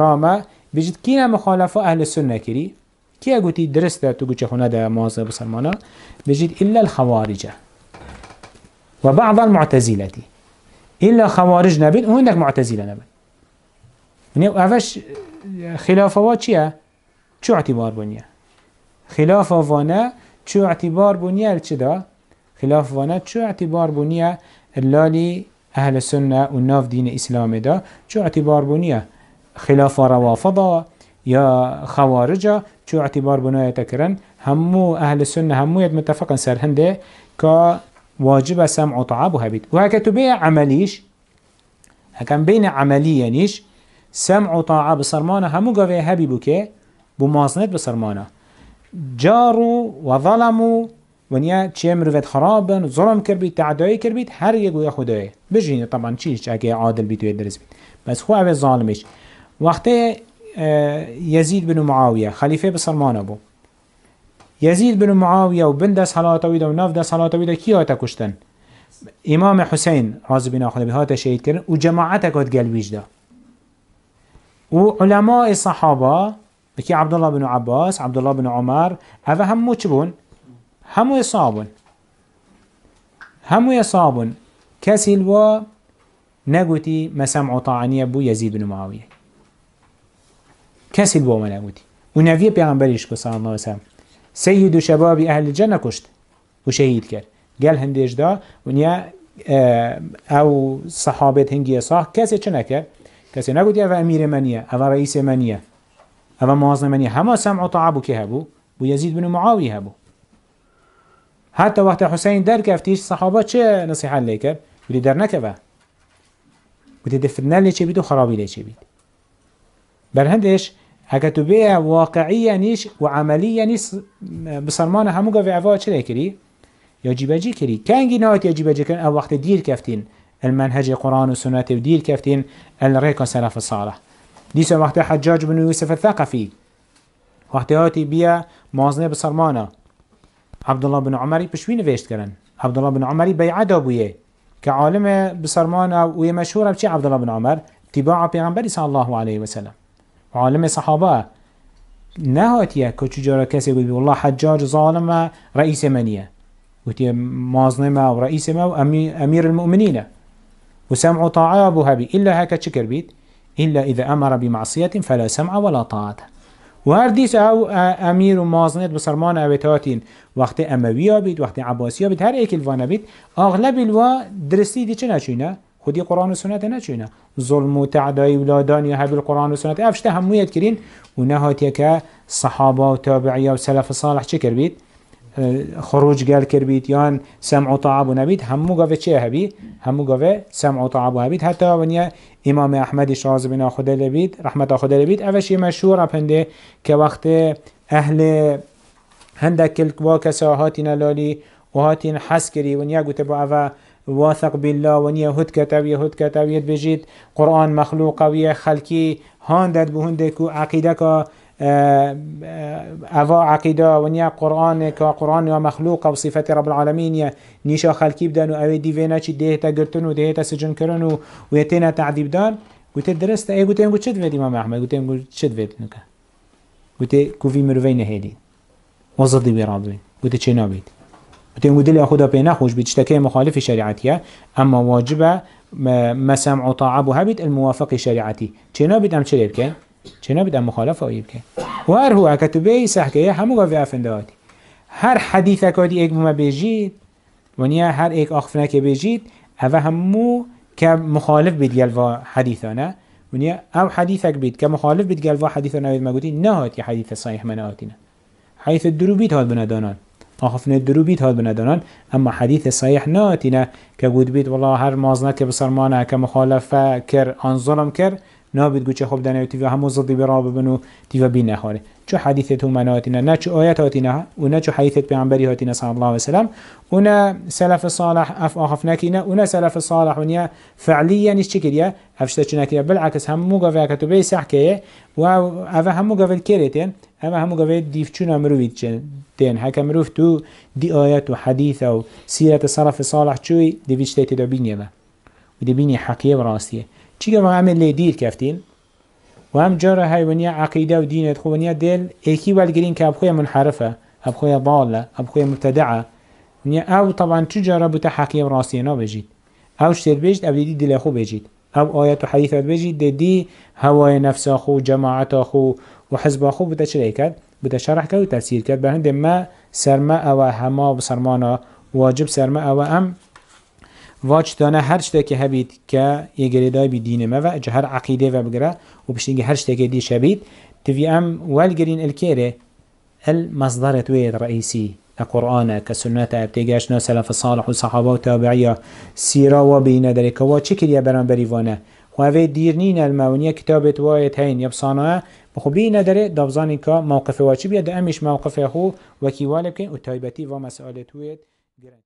راما بجد كينا مخالفة أهل السنة كري كي أقولتي درست تقولش هنا ده مواظب بسلمانا بجد إلا الخوارج وبعض المعتزلة إلا خوارج نبين وهناك معتزلة نبين يعني أفش خلافات واتشيا شو اعتبار بنيا خلافة وانا شو اعتبار بنيا لشدا خلاف وانا شو اعتبار بنيا اللالي أهل السنة والناف دين الإسلام ده شو اعتبار بنيا خلاف روافضة يا خوارجة شو اعتبار بناية تكرن همو أهل السنة همو يد متفقا سر هنده كا واجب سمع وطاعة بهبيت وهكا تبيع عمليش هكا بين عمليا نيش سمع وطاعة بصرمانة همو قوي هبي بوكي بمازنت بصرمانة جارو وظلمو ونيا چه مروفت خرابن ظلم كربيت بید كربيت هر يقو گویا خدایه طبعا چیش اكي عادل بيتو يدرس بيت بید بس خواه ظالمش وقتی اه، یزید بن معاویه خلیفه بسلمان ابو یزید بن معاویه و بند ويدا حلاتویده و ويدا كي هاتا كشتن کشتن؟ امام حسین راز بن آخونه به هاته شهید کردن و جماعت اکات گلویج ده و علماء صحابه بکی عبدالله بن عباس عبدالله بن عمر اوه هم چه همو يصابون همو يصابون کسی الوا نگوتی مسمع طعنیه بو یزید بن معاویه کسی با من نبودی او نویه پیغمبریش که صلی الله علیه وسلم سید و شباب اهل جنه کشت و شهید کرد گل هندش دا نیا او صحابت هنگی صاح کسی چه نکرد کسی نگودی. او امیر منیه او رئیس منیه او معاظم منیه همه سمع و طعبو که هبو بو یزید بن معاوی هبو حتی وقت حسین در کفتیش صحابه چه نصیحه لیکر بودی در نکبه بودی دفرنه لیچه بید و خرابی لیچه بید بل هندش هكتو بيها واقعيا نيش وعمليا نيش بسرمان همو قفي عفاها چلا كري؟ يا جيباجي كري كانجي ناوت يا جيباجي كان او وقت دير كافتين المنهج قرآن وسنة ودير كافتين و سلف الصالح ديسا وقت حجاج بن يوسف الثقفي وقت هاتي بيا مازنه بسلمانه عبد الله بن عمري بشوي نوشت كرن عبد الله بن عمري بيعده بويه كعالم بسرمان ومشهور بشي عبد الله بن عمر اتباع پیغمبر صلى الله عليه وسلم عالم صحابه نهاتیه که چجورا کسی گفت والله حجاج ظالم رئیس منیه وتي مازنما ورئيس ما وأمير المؤمنين وسمع طاعة أبو هبي إلا هكا شكر بيت إلا إذا أمر بمعصية فلا سمع ولا طاعة وهر ديس أو أمير مازنت بسرمان أبتاتين وقت أموية بيت وقت عباسية بيت هر إيك الوانا بيت أغلب الوا درستي دي چنا چونا خودی قرآن و سنت نچینه ظلم و تعدای ولادان یا هبی القرآن و سنت افشته موید کرین و نهاتی که صحابا و تابعی و سلف صالح چه کر بید؟ اه، خروج گل کر بید یان سمع و طعب و نبید همو گاوه چه هبی؟ همو گاوه سمع و طعب و هبید حتی ونیا امام احمد شاز بنا خدا لبید رحمت خدا لبید اوش یه مشهور اپنده که وقت اهل هندک کلک با کسا هاتین لالی و هاتین حس کری ونیا گوته با اوه واثق بالله ونیا هد کتاب یا هد کتاب یت بجید قرآن اه، اه، اه، مخلوق و خلکی هاندد بهنده که عقیده که أفا عقيدة ونيا قرآن كقرآن ومخلوق وصفة رب العالمين نيشا خلقي بدن وأوي ديفينا چي ديهتا گرتن و ديهتا سجن کرن و ويتينا تعذيب دان قلت درست اي قلت انگو چد ويد امام احمد قلت انگو چد ويد نكا قلت كوفي مروفين هيدي وزدي برابين قلت چي نابيد وتنقول دل خدا بي نخوش بتشتكي مخالف شريعتي أما واجبة ما سمع وطاعة بها بيت الموافق شريعتي شنو بيت أم چلي بكين چنا بيت أم مخالفة وي بكين وار هو كتبي سحكي همو غفي أفندواتي هر حديثة كودي ايك ما بيجيد ونيا هر ايك آخفنا كي بيجيد هذا همو كمخالف بيت يلوا حديثانا ونيا أو حديثك بيت كمخالف بيت يلوا حديثانا بيت ما قلتي نهات يا حديث صحيح مناتنا حيث الدروبيت هاد بنادانان درو بیت هاد بندانان اما حدیث ناتینه که کقود بیت والله هر مازنا که که کر آن ظلم کر. نابد گوچه خوب دنیا تیوا همو زدی برا ببنو تیوا بین نخوره چو حدیث تو مناتینا نه چو آیات هاتینا و نه چو حدیث پیامبری هاتینا صلی الله و سلم و نه سلف صالح اف آخف نکینا و نه سلف صالح و نیا فعلیا نیش چکریا افشته چنکریا بالعکس همو گوه اکتو بی سحکه و اوه همو گوه کریتین اما همو قبيل ديفتشونا مروفيت جن هكا مروف تو دي و حدیث أو سيرة صرف صالح چوی شوي ديفتش تيتي دابيني حقیه و راستیه چی چیکە وەغامێت لێ دیر کەفتین وام جارە هایوەنیا عقیده و دینێت خوونیە دل ئێکی والگرین که ابخوی منحرفه ابخوی ضاله ابخوی باڵە ئەب او طبعا نیە ئەو تەوان چ راستی نبجید او ڕاستیەنا بجید او دیدی دل خو بجید او آیات و حەریفە بێژیت دەدی هەوای نەفساخ و جەماعەتاخ و و حزباخ و بتە چریکرد بتە شەڕحکە و تفسیر کرد به بە ما سرما سەرمە ئەوە و بسەرمانە واجب سرما ئەوە هم واجتانه هر شتکی هبيت كا یه گریدای بی دین ما واج هر عقيدة و بگره و بشتینگه هر شتکی دیش هبید تفی ام والگرین الكيري المصدر تويد رئيسي القرآن كسنة ابتقاشنا سلف الصالح وصحابة وتابعية سيرا وبين ذلك وشكر يا بران بريفانا وهذه ديرنين المونية كتابة وايت هين بخو بخبي ندري دبزاني كا موقف واجب يد أمش موقفه وكي والبكين وتايبتي ومسألة تويد